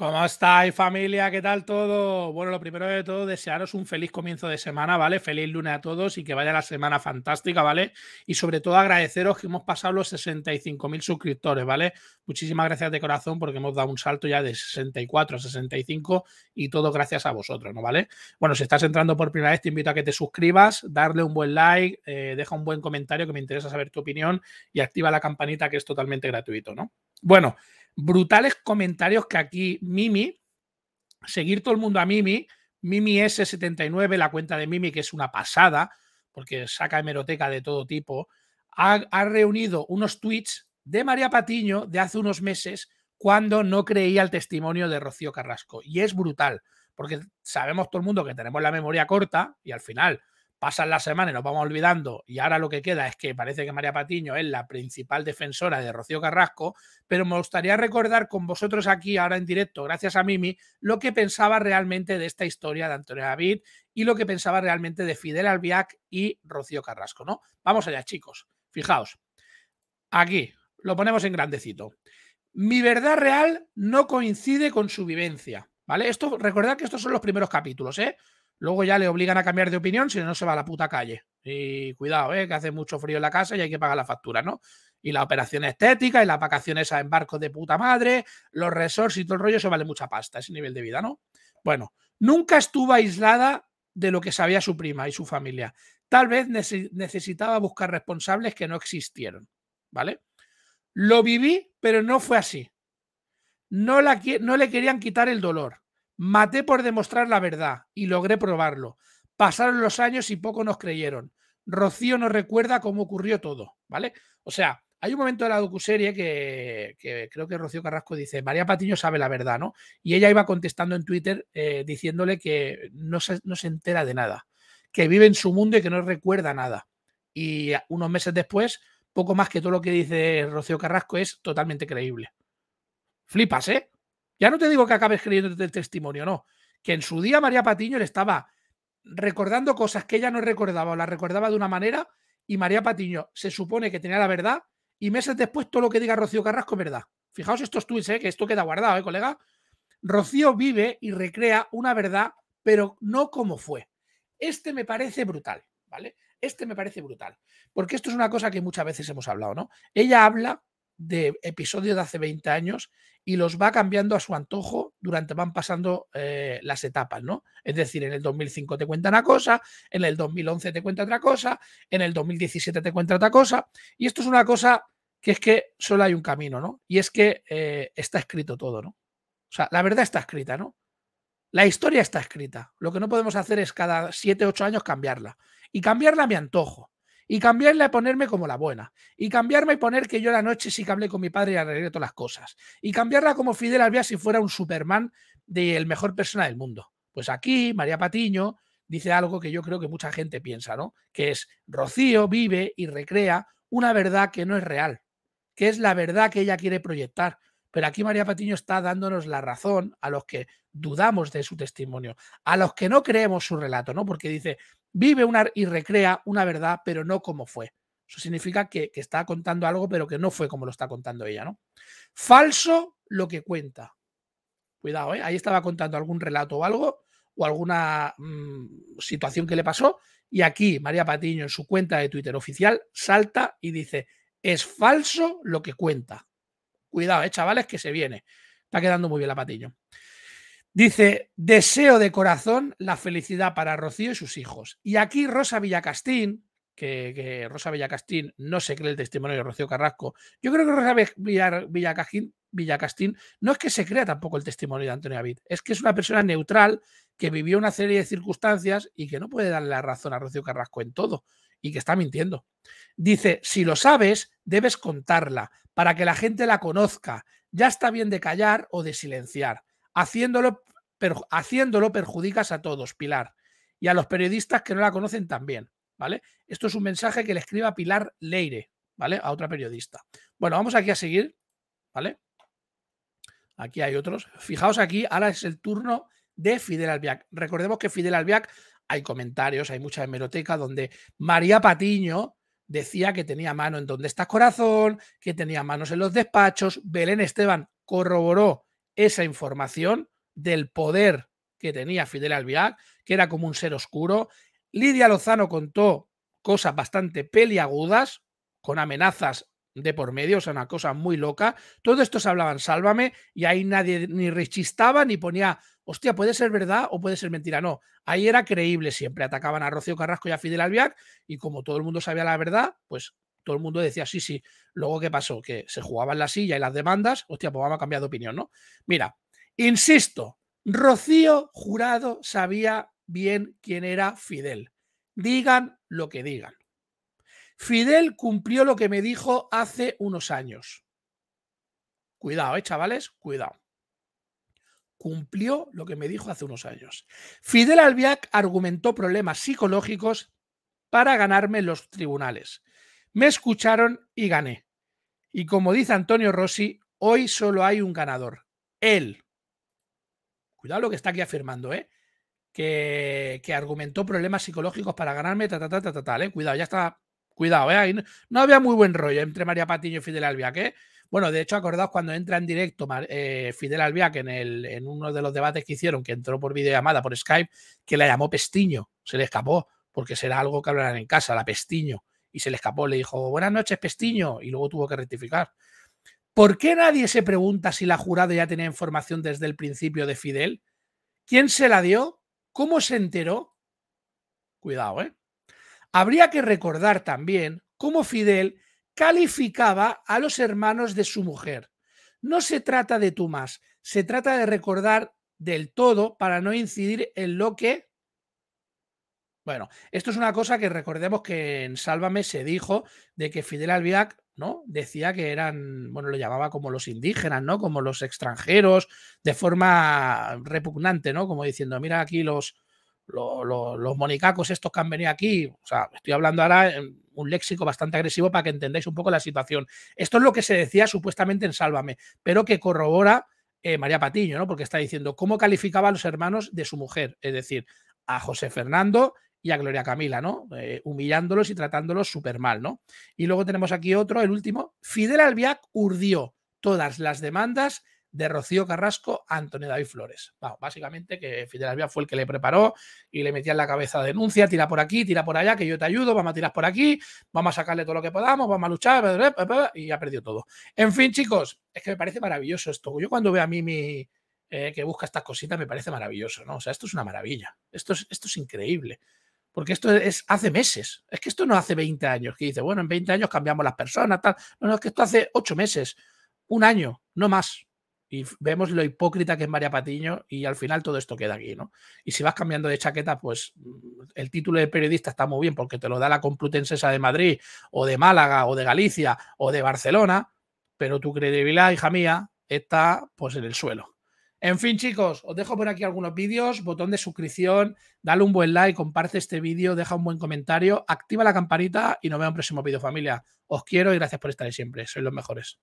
¿Cómo estáis familia? ¿Qué tal todo? Bueno, lo primero de todo, desearos un feliz comienzo de semana, ¿vale? Feliz lunes a todos y que vaya la semana fantástica, ¿vale? Y sobre todo agradeceros que hemos pasado los 65.000 suscriptores, ¿vale? Muchísimas gracias de corazón porque hemos dado un salto ya de 64 a 65 y todo gracias a vosotros, ¿no? ¿Vale? Bueno, si estás entrando por primera vez, te invito a que te suscribas, darle un buen like, eh, deja un buen comentario que me interesa saber tu opinión y activa la campanita que es totalmente gratuito, ¿no? Bueno brutales comentarios que aquí Mimi, seguir todo el mundo a Mimi, Mimi S79, la cuenta de Mimi, que es una pasada, porque saca hemeroteca de todo tipo, ha, ha reunido unos tweets de María Patiño de hace unos meses cuando no creía el testimonio de Rocío Carrasco. Y es brutal, porque sabemos todo el mundo que tenemos la memoria corta y al final pasan las semanas y nos vamos olvidando y ahora lo que queda es que parece que María Patiño es la principal defensora de Rocío Carrasco, pero me gustaría recordar con vosotros aquí ahora en directo, gracias a Mimi, lo que pensaba realmente de esta historia de Antonio David y lo que pensaba realmente de Fidel Albiac y Rocío Carrasco, ¿no? Vamos allá, chicos. Fijaos. Aquí lo ponemos en grandecito. Mi verdad real no coincide con su vivencia, ¿vale? Esto recordad que estos son los primeros capítulos, ¿eh? Luego ya le obligan a cambiar de opinión, si no se va a la puta calle. Y cuidado, ¿eh? que hace mucho frío en la casa y hay que pagar la factura, ¿no? Y la operación estética y las vacaciones en barcos de puta madre, los resorts y todo el rollo, se vale mucha pasta, ese nivel de vida, ¿no? Bueno, nunca estuvo aislada de lo que sabía su prima y su familia. Tal vez necesitaba buscar responsables que no existieron, ¿vale? Lo viví, pero no fue así. No, la, no le querían quitar el dolor. Maté por demostrar la verdad y logré probarlo. Pasaron los años y poco nos creyeron. Rocío nos recuerda cómo ocurrió todo, ¿vale? O sea, hay un momento de la docuserie que, que creo que Rocío Carrasco dice, María Patiño sabe la verdad, ¿no? Y ella iba contestando en Twitter eh, diciéndole que no se, no se entera de nada, que vive en su mundo y que no recuerda nada. Y unos meses después, poco más que todo lo que dice Rocío Carrasco es totalmente creíble. Flipas, ¿eh? Ya no te digo que acabes creyéndote el testimonio, no. Que en su día María Patiño le estaba recordando cosas que ella no recordaba o las recordaba de una manera y María Patiño se supone que tenía la verdad y meses después todo lo que diga Rocío Carrasco es verdad. Fijaos estos tweets, eh, que esto queda guardado, ¿eh, colega. Rocío vive y recrea una verdad, pero no como fue. Este me parece brutal, ¿vale? Este me parece brutal, porque esto es una cosa que muchas veces hemos hablado, ¿no? Ella habla de episodios de hace 20 años y los va cambiando a su antojo durante van pasando eh, las etapas, ¿no? Es decir, en el 2005 te cuenta una cosa, en el 2011 te cuenta otra cosa, en el 2017 te cuenta otra cosa, y esto es una cosa que es que solo hay un camino, ¿no? Y es que eh, está escrito todo, ¿no? O sea, la verdad está escrita, ¿no? La historia está escrita. Lo que no podemos hacer es cada 7, 8 años cambiarla. Y cambiarla a mi antojo y cambiarla a ponerme como la buena, y cambiarme y poner que yo la noche sí que hablé con mi padre y arreglé todas las cosas, y cambiarla como Fidel Alvia si fuera un Superman del el mejor persona del mundo. Pues aquí María Patiño dice algo que yo creo que mucha gente piensa, ¿no? Que es Rocío vive y recrea una verdad que no es real, que es la verdad que ella quiere proyectar. Pero aquí María Patiño está dándonos la razón a los que dudamos de su testimonio, a los que no creemos su relato, ¿no? Porque dice, vive una, y recrea una verdad, pero no como fue. Eso significa que, está contando algo, pero que no fue como lo está contando ella, ¿no? Falso lo que cuenta. Cuidado, ¿eh? Ahí estaba contando algún relato o algo, o alguna mm, situación que le pasó. Y aquí María Patiño, en su cuenta de Twitter oficial, salta y dice: Es falso lo que cuenta. Cuidado, ¿eh? chavales, que se viene. Está quedando muy bien la Patiño. Dice, deseo de corazón la felicidad para Rocío y sus hijos. Y aquí Rosa Villacastín, que, Rosa Villacastín no se cree el testimonio de Rocío Carrasco. Yo creo que Rosa Villacastín, Villacastín no es que se crea tampoco el testimonio de Antonio David, es que es una persona neutral que vivió una serie de circunstancias y que no puede darle la razón a Rocío Carrasco en todo y que está mintiendo. Dice, si lo sabes, debes contarla para que la gente la conozca. Ya está bien de callar o de silenciar. Haciéndolo, haciéndolo perjudicas a todos, Pilar, y a los periodistas que no la conocen también, ¿vale? Esto es un mensaje que le escriba Pilar Leire, ¿vale? A otra periodista. Bueno, vamos aquí a seguir, ¿vale? Aquí hay otros. Fijaos aquí, ahora es el turno de Fidel Albiac. Recordemos que Fidel Albiac, hay comentarios, hay mucha hemeroteca donde María Patiño, decía que tenía mano en donde está corazón, que tenía manos en los despachos. Belén Esteban corroboró esa información del poder que tenía Fidel Albiac, que era como un ser oscuro. Lidia Lozano contó cosas bastante peliagudas, con amenazas de por medio, o sea, una cosa muy loca. Todos estos hablaban, sálvame, y ahí nadie ni rechistaba ni ponía, hostia, puede ser verdad o puede ser mentira. No, ahí era creíble siempre. Atacaban a Rocío Carrasco y a Fidel Albiac, y como todo el mundo sabía la verdad, pues todo el mundo decía, sí, sí. Luego, ¿qué pasó? Que se jugaban la silla y las demandas. Hostia, pues vamos a cambiar de opinión, ¿no? Mira, insisto, Rocío Jurado sabía bien quién era Fidel. Digan lo que digan. Fidel cumplió lo que me dijo hace unos años. Cuidado, eh, chavales, cuidado. Cumplió lo que me dijo hace unos años. Fidel Albiac argumentó problemas psicológicos para ganarme los tribunales. Me escucharon y gané. Y como dice Antonio Rossi, hoy solo hay un ganador. Él. Cuidado lo que está aquí afirmando, ¿eh? Que, argumentó problemas psicológicos para ganarme, ta, ta, ta, ta, ¿eh? Cuidado, ya está. Cuidado, ¿eh? no, había muy buen rollo entre María Patiño y Fidel Albiac, ¿eh? Bueno, de hecho, acordaos cuando entra en directo eh, Fidel Albiac en, el, en uno de los debates que hicieron, que entró por videollamada por Skype, que la llamó Pestiño, se le escapó, porque será algo que hablarán en casa, la Pestiño y se le escapó, le dijo, buenas noches, Pestiño, y luego tuvo que rectificar. ¿Por qué nadie se pregunta si la jurada ya tenía información desde el principio de Fidel? ¿Quién se la dio? ¿Cómo se enteró? Cuidado, ¿eh? Habría que recordar también cómo Fidel calificaba a los hermanos de su mujer. No se trata de tú más. se trata de recordar del todo para no incidir en lo que bueno, esto es una cosa que recordemos que en Sálvame se dijo de que Fidel Albiac, ¿no? Decía que eran, bueno, lo llamaba como los indígenas, ¿no? Como los extranjeros, de forma repugnante, ¿no? Como diciendo, mira aquí los, los, monicacos estos que han venido aquí. O sea, estoy hablando ahora en un léxico bastante agresivo para que entendáis un poco la situación. Esto es lo que se decía supuestamente en Sálvame, pero que corrobora eh, María Patiño, ¿no? Porque está diciendo cómo calificaba a los hermanos de su mujer, es decir, a José Fernando y a Gloria Camila, ¿no? Eh, humillándolos y tratándolos súper mal, ¿no? Y luego tenemos aquí otro, el último. Fidel Albiac urdió todas las demandas de Rocío Carrasco a Antonio David Flores. básicamente que Fidel Albiac fue el que le preparó y le metía en la cabeza denuncia, tira por aquí, tira por allá, que yo te ayudo, vamos a tirar por aquí, vamos a sacarle todo lo que podamos, vamos a luchar, y ha perdido todo. En fin, chicos, es que me parece maravilloso esto. Yo cuando veo a mí eh, que busca estas cositas me parece maravilloso, ¿no? O sea, esto es una maravilla, esto es, esto es increíble porque esto es hace meses. Es que esto no hace 20 años, que dice, bueno, en 20 años cambiamos las personas, tal. No, no, es que esto hace 8 meses, un año, no más. Y vemos lo hipócrita que es María Patiño y al final todo esto queda aquí, ¿no? Y si vas cambiando de chaqueta, pues mm, el título de periodista está muy bien porque te lo da la Complutense de Madrid o de Málaga o de Galicia o de Barcelona, pero tu credibilidad, hija mía, está pues en el suelo. En fin, chicos, os dejo por aquí algunos vídeos, botón de suscripción, dale un buen like, comparte este vídeo, deja un buen comentario, activa la campanita y nos vemos en el próximo vídeo, familia. Os quiero y gracias por estar ahí siempre. Sois los mejores.